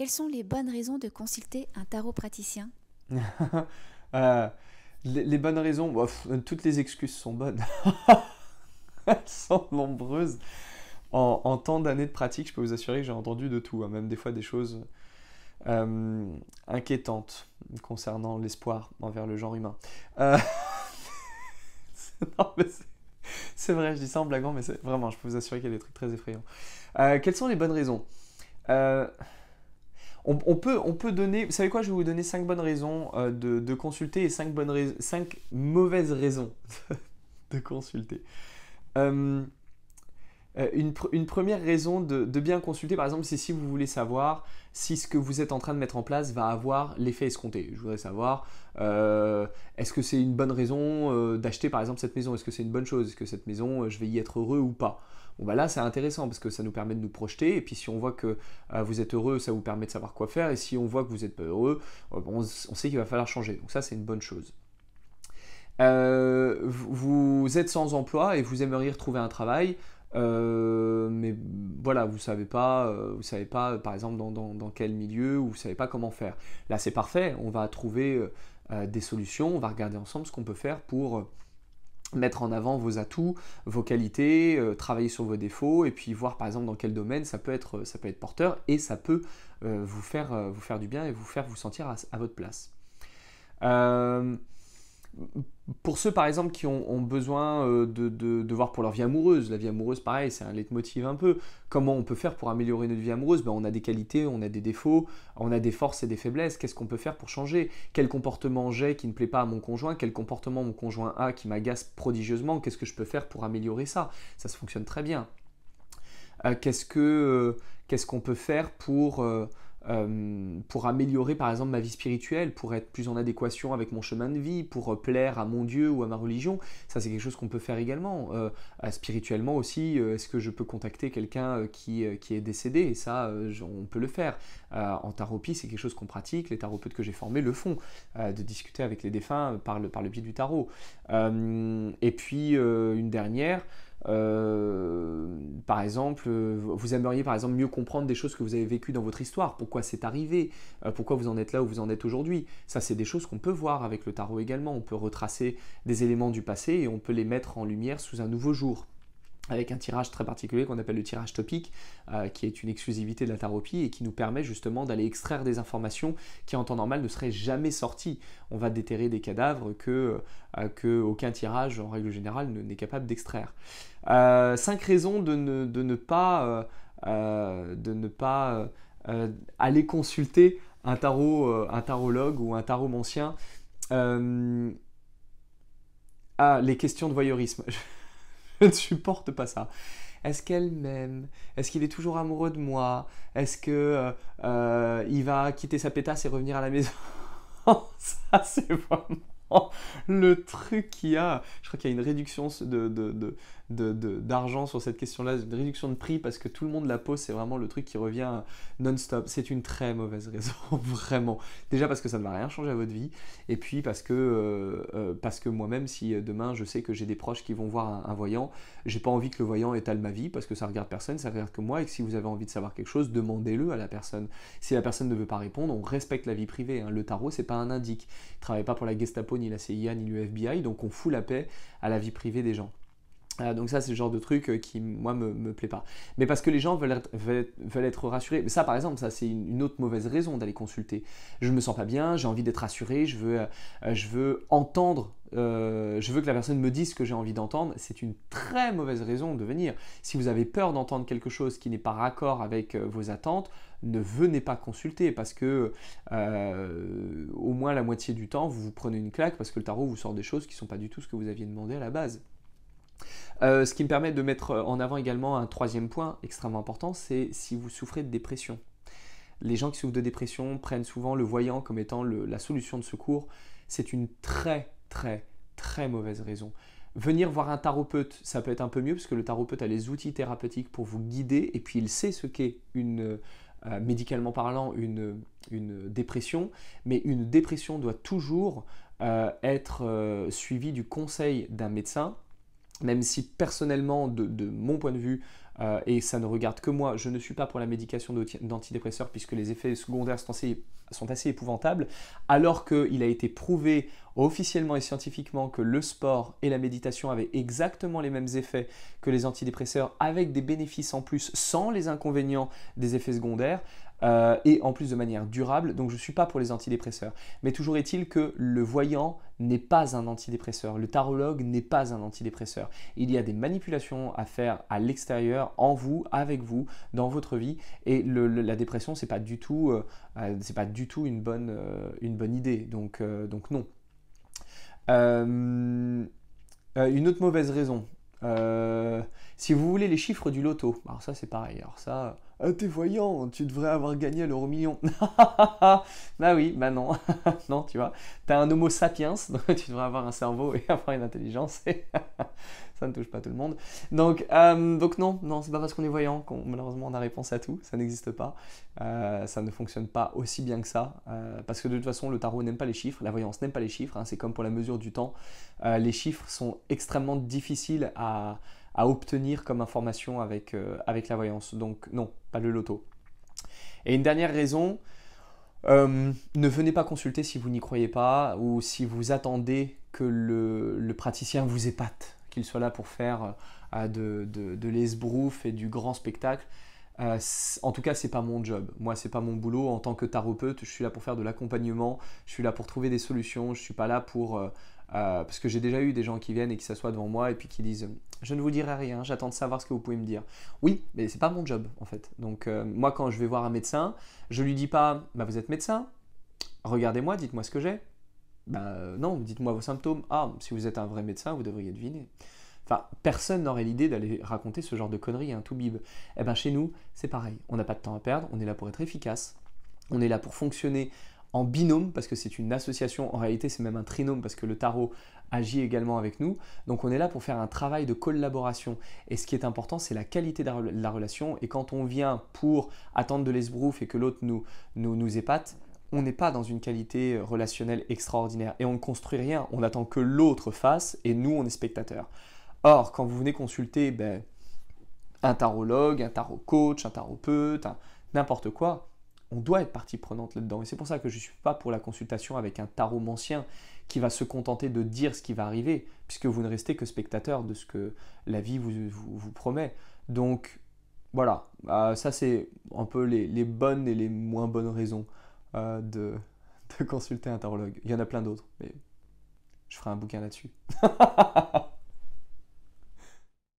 Quelles sont les bonnes raisons de consulter un tarot praticien euh, les, bonnes raisons, bah, toutes les excuses sont bonnes. Elles sont nombreuses. En, tant d'années de pratique, je peux vous assurer que j'ai entendu de tout, hein, même des fois des choses euh, inquiétantes concernant l'espoir envers le genre humain. Euh, c'est vrai, je dis ça en blaguant, mais vraiment, je peux vous assurer qu'il y a des trucs très effrayants. quelles sont les bonnes raisons on, peut, on peut donner, vous savez quoi, je vais vous donner cinq bonnes raisons euh, de, consulter et 5, mauvaises raisons de consulter. Hum, euh, une, première raison de, bien consulter, par exemple, c'est si vous voulez savoir si ce que vous êtes en train de mettre en place va avoir l'effet escompté. Je voudrais savoir, euh, est-ce que c'est une bonne raison d'acheter par exemple cette maison Est-ce que c'est une bonne chose Est-ce que cette maison, je vais y être heureux ou pas Bon, bah là, c'est intéressant parce que ça nous permet de nous projeter. Et puis, si on voit que euh, vous êtes heureux, ça vous permet de savoir quoi faire. Et si on voit que vous n'êtes pas heureux, euh, on, sait qu'il va falloir changer. Donc, ça, c'est une bonne chose. Euh, vous êtes sans emploi et vous aimeriez retrouver un travail, mais voilà, vous savez pas, vous savez pas, par exemple, dans, quel milieu ou vous savez pas comment faire. Là, c'est parfait, on va trouver des solutions, on va regarder ensemble ce qu'on peut faire pour mettre en avant vos atouts, vos qualités, euh, travailler sur vos défauts et puis voir par exemple dans quel domaine ça peut être, euh, ça peut être porteur et ça peut euh, vous, faire, vous faire du bien et vous faire vous sentir à votre place pour ceux par exemple qui ont, besoin euh, de, voir pour leur vie amoureuse, la vie amoureuse pareil, c'est un leitmotiv un peu, comment on peut faire pour améliorer notre vie amoureuse ben, On a des qualités, on a des défauts, on a des forces et des faiblesses, qu'est-ce qu'on peut faire pour changer Quel comportement j'ai qui ne plaît pas à mon conjoint Quel comportement mon conjoint a qui m'agace prodigieusement Qu'est-ce que je peux faire pour améliorer ça Ça se fonctionne très bien. Euh, euh, qu'est-ce qu'on peut faire pour... Euh, pour améliorer par exemple ma vie spirituelle, pour être plus en adéquation avec mon chemin de vie, pour euh, plaire à mon Dieu ou à ma religion. Ça, c'est quelque chose qu'on peut faire également. Euh, spirituellement aussi, est-ce que je peux contacter quelqu'un qui, qui est décédé Et ça, on peut le faire. en taropie, c'est quelque chose qu'on pratique. Les tarotpeutes que j'ai formés le font, de discuter avec les défunts par le, par le biais du tarot. et puis, une dernière. Euh, par exemple, euh, vous aimeriez par exemple mieux comprendre des choses que vous avez vécues dans votre histoire, pourquoi c'est arrivé, euh, pourquoi vous en êtes là où vous en êtes aujourd'hui. Ça, c'est des choses qu'on peut voir avec le tarot également. On peut retracer des éléments du passé et on peut les mettre en lumière sous un nouveau jour avec un tirage très particulier qu'on appelle le tirage topique, euh, qui est une exclusivité de la taropie et qui nous permet justement d'aller extraire des informations qui en temps normal ne seraient jamais sorties. On va déterrer des cadavres que, euh, tirage en règle générale n'est capable d'extraire. Euh, cinq raisons de ne, pas, de ne pas aller consulter un, tarot, un tarologue ou un tarot taromancien. ah, les questions de voyeurisme. ne supporte pas ça. Est-ce qu'elle m'aime Est-ce qu'il est toujours amoureux de moi Est-ce que euh, euh, il va quitter sa pétasse et revenir à la maison Ça, c'est vraiment le truc qu'il y a. Je crois qu'il y a une réduction de, de, d'argent sur cette question-là, de réduction de prix, parce que tout le monde la pose, c'est vraiment le truc qui revient non-stop. C'est une très mauvaise raison, vraiment. Déjà parce que ça ne va rien changer à votre vie, et puis parce que, euh, euh, parce que moi-même, si euh, demain je sais que j'ai des proches qui vont voir un, voyant, j'ai pas envie que le voyant étale ma vie, parce que ça regarde personne, ça regarde que moi, et si vous avez envie de savoir quelque chose, demandez-le à la personne. Si la personne ne veut pas répondre, on respecte la vie privée. Hein. Le tarot, c'est pas un indique. Il travaille pas pour la Gestapo, ni la CIA, ni le FBI, donc on fout la paix à la vie privée des gens. Euh, donc ça, c'est le genre de truc euh, qui, moi, me, me plaît pas. Mais parce que les gens veulent être, rassurés. Mais ça, par exemple, ça, c'est une, autre mauvaise raison d'aller consulter. Je ne me sens pas bien, j'ai envie d'être rassuré, je veux, euh, entendre, je veux que la personne me dise ce que j'ai envie d'entendre. C'est une très mauvaise raison de venir. Si vous avez peur d'entendre quelque chose qui n'est pas raccord avec vos attentes, ne venez pas consulter parce que au moins la moitié du temps, vous vous prenez une claque parce que le tarot vous sort des choses qui ne sont pas du tout ce que vous aviez demandé à la base. Euh, ce qui me permet de mettre en avant également un troisième point extrêmement important, c'est si vous souffrez de dépression. Les gens qui souffrent de dépression prennent souvent le voyant comme étant la solution de secours. C'est une très très très mauvaise raison. Venir voir un tarotpeute, ça peut être un peu mieux parce que le tarotpeute a les outils thérapeutiques pour vous guider et puis il sait ce qu'est une euh, médicalement parlant une, dépression, mais une dépression doit toujours euh, être suivie du conseil d'un médecin même si personnellement, de, mon point de vue, euh, et ça ne regarde que moi, je ne suis pas pour la médication d'antidépresseurs puisque les effets secondaires sont assez, sont assez épouvantables, alors qu'il a été prouvé officiellement et scientifiquement que le sport et la méditation avaient exactement les mêmes effets que les antidépresseurs avec des bénéfices en plus sans les inconvénients des effets secondaires, euh, et en plus de manière durable. Donc je ne suis pas pour les antidépresseurs. Mais toujours est-il que le voyant n'est pas un antidépresseur, le tarologue n'est pas un antidépresseur. Il y a des manipulations à faire à l'extérieur, en vous, avec vous, dans votre vie. Et la dépression, c'est pas du tout, euh, euh, c'est pas du tout une bonne, une bonne idée. Donc, donc non. une autre mauvaise raison. Si vous voulez les chiffres du loto, alors ça c'est pareil, alors ça, euh, ah, t'es voyant, tu devrais avoir gagné à l'euro million. bah oui, bah non, non, tu vois, t'as un homo sapiens, donc tu devrais avoir un cerveau et avoir une intelligence, ça ne touche pas tout le monde. Donc, euh, donc non, non, c'est pas parce qu'on est voyant qu'on malheureusement on a réponse à tout, ça n'existe pas, euh, ça ne fonctionne pas aussi bien que ça, parce que de toute façon le tarot n'aime pas les chiffres, la voyance n'aime pas les chiffres, hein. c'est comme pour la mesure du temps, les chiffres sont extrêmement difficiles à à obtenir comme information avec, euh, avec la voyance. Donc non, pas le loto. Et une dernière raison, euh, ne venez pas consulter si vous n'y croyez pas ou si vous attendez que le, le praticien vous épate, qu'il soit là pour faire euh, de, de, et du grand spectacle. en tout cas, c'est pas mon job. Moi, c'est pas mon boulot en tant que thérapeute. Je suis là pour faire de l'accompagnement. Je suis là pour trouver des solutions. Je suis pas là pour euh, parce que j'ai déjà eu des gens qui viennent et qui s'assoient devant moi et puis qui disent je ne vous dirai rien, j'attends de savoir ce que vous pouvez me dire. Oui, mais c'est pas mon job en fait. Donc euh, moi quand je vais voir un médecin, je lui dis pas bah vous êtes médecin, regardez-moi, dites-moi ce que j'ai. Ben non, dites-moi vos symptômes. Ah, si vous êtes un vrai médecin, vous devriez deviner. Enfin, personne n'aurait l'idée d'aller raconter ce genre de conneries à un toubib. tout Eh ben chez nous, c'est pareil. On n'a pas de temps à perdre, on est là pour être efficace. On est là pour fonctionner en binôme, parce que c'est une association, en réalité c'est même un trinôme, parce que le tarot agit également avec nous. Donc on est là pour faire un travail de collaboration. Et ce qui est important, c'est la qualité de la relation. Et quand on vient pour attendre de l'esbrouf et que l'autre nous, nous, nous épate, on n'est pas dans une qualité euh, relationnelle extraordinaire et on ne construit rien, on attend que l'autre fasse et nous on est spectateur Or, quand vous venez consulter ben, un tarologue, un tarot coach, un peut n'importe quoi, on doit être partie prenante là-dedans. Et c'est pour ça que je ne suis pas pour la consultation avec un ancien qui va se contenter de dire ce qui va arriver, puisque vous ne restez que spectateur de ce que la vie vous, vous, promet. Donc voilà, euh, ça c'est un peu les, bonnes et les moins bonnes raisons euh, de, de consulter un tarologue. Il y en a plein d'autres, mais je ferai un bouquin là-dessus.